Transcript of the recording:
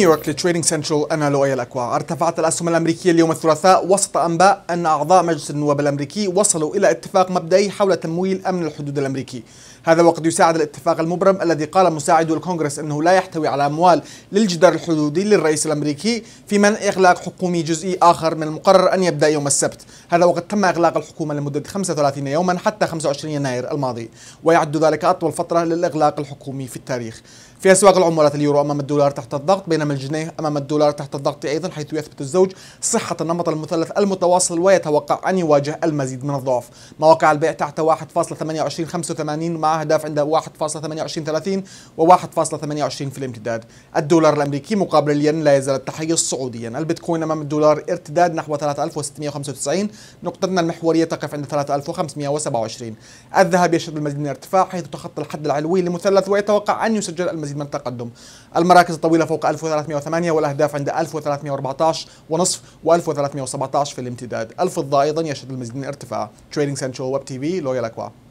نيويورك لتريدينج سنترال أنا لؤي الاكوا ارتفعت الأسهم الأمريكية اليوم الثلاثاء وسط أنباء أن أعضاء مجلس النواب الأمريكي وصلوا إلى اتفاق مبدئي حول تمويل أمن الحدود الأمريكي هذا وقد يساعد الاتفاق المبرم الذي قال مساعدو الكونغرس أنه لا يحتوي على أموال للجدار الحدودي للرئيس الأمريكي في منع إغلاق حكومي جزئي آخر من المقرر أن يبدأ يوم السبت هذا وقد تم إغلاق الحكومة لمدة 35 يوما حتى 25 يناير الماضي ويعد ذلك أطول فترة للإغلاق الحكومي في التاريخ في أسواق العملات اليورو أمام الدولار تحت الضغط بينما أمام الجنيه أمام الدولار تحت الضغط أيضا حيث يثبت الزوج صحة النمط المثلث المتواصل ويتوقع أن يواجه المزيد من الضعف مواقع البيع تحت 1.2885 مع أهداف عند 1.2830 و1.28 في الامتداد الدولار الأمريكي مقابل الين لا يزال التحيز صعوديا البيتكوين أمام الدولار ارتداد نحو 3695 نقطتنا المحورية تقف عند 3527 الذهب يشهد المزيد من الارتفاع حيث تخطى الحد العلوي للمثلث ويتوقع أن يسجل المزيد من التقدم المراكز الطويلة فوق 1300 1308 والأهداف عند 1314 ونصف و1317 في الامتداد الفضة أيضا يشهد المزيد من الارتفاع تريدينج سنترال ويب تي في لويال اكوا